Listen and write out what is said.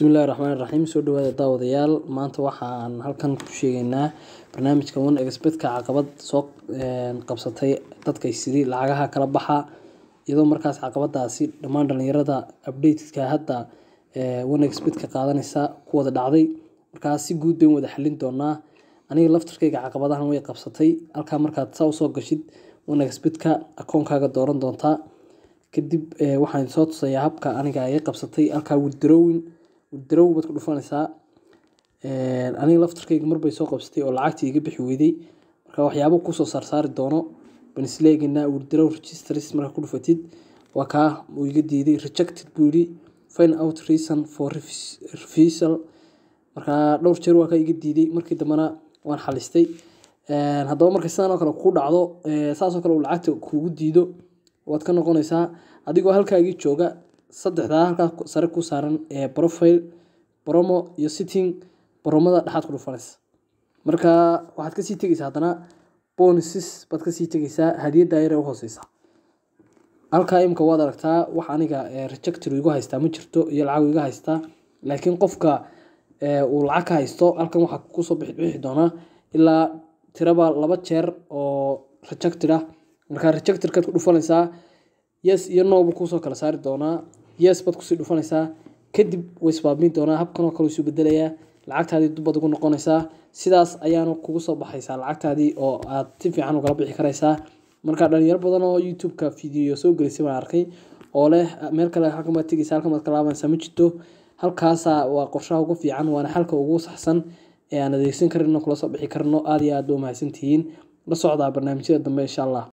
bismillahi raxmaani raxiim soo dhawaada daawadayaal maanta waxaan halkan ku sheegaynaa barnaamijka one expertka caqabad soo qabsatay dadkaysidii lacagaha kala baxa iyadoo markaas caqabadaasi dhammaan dhalinyarada updatedka hadda one expertka qaadanaysa ku wada dhacday markaas si guud bayn wada xalin doonaa aniga laftarkayga caqabadahan way qabsatay halkaa markaad saa usoo gashid one expertka akoonkaaga dooran doontaa kadib waxaan soo tusayaa habka aniga ay qabsatay halkaa withdrawing darow baad ku dhufanaysaa aniga laftarkayga marbay soo qabsatay oo lacagtii iga bixi weyday marka waxyaabo kusoo saarsaari doono baan isleegana withdraw registers markaa ku dhufatid waa kaa uu iga diiday rejected buu yidhi find out reason for refusal markaa dhowr jeer waa kaa iga diiday markii dambena waan xalistay haddaba marka sidaan oo kale kuu dhacdo saasoo kale uu lacagta kuugu diido waad ka noqonaysaa adigoo halkaagii jooga saddexdaa halkaa sare ku saaran ee profile bromo iyo sitting boromada dhexaad ku dhufanaysa marka waxaad kasii tegeysaa haddana bonuses baad kasii tegeysaa hadiyadda yare u hooseysa halkaa waad aragtaa wax aniga rejector igu haystaa ma jirto iyo lacag iga haystaa laakiin qofka uu lacag ka haysto halkan waxaa kusoo bixi doonaa ilaa tiraba laba jeer oo rejector ah markaa rejector ku dhufanaysaa yes iyo noobu kuusoo kala saari doonaa yes baad kusii dhufanaysaa kadib way isbaabmin doonaa habkanoo kale isu bedelayaa lacagtaadii dubbaad ugu noqonaysaa sidaas ayaana kugu soo baxaysaa lacagtaadii oo aad si fiican ugala bixi karaysaa marka dhalinyaro badan oo youtube-ka fideyo soo gelisay baan arkay oo leh meel kale halkan baad tegaysa ka laabanaysaa ma jirto halkaasa waa qorshaha ugu fiican waana xalka ugu saxsan ee aan adeegsan karino kula soo bixi karno aad iyo aad ba umahadsantihiin la socdaa barnaamijyada dambe insha allah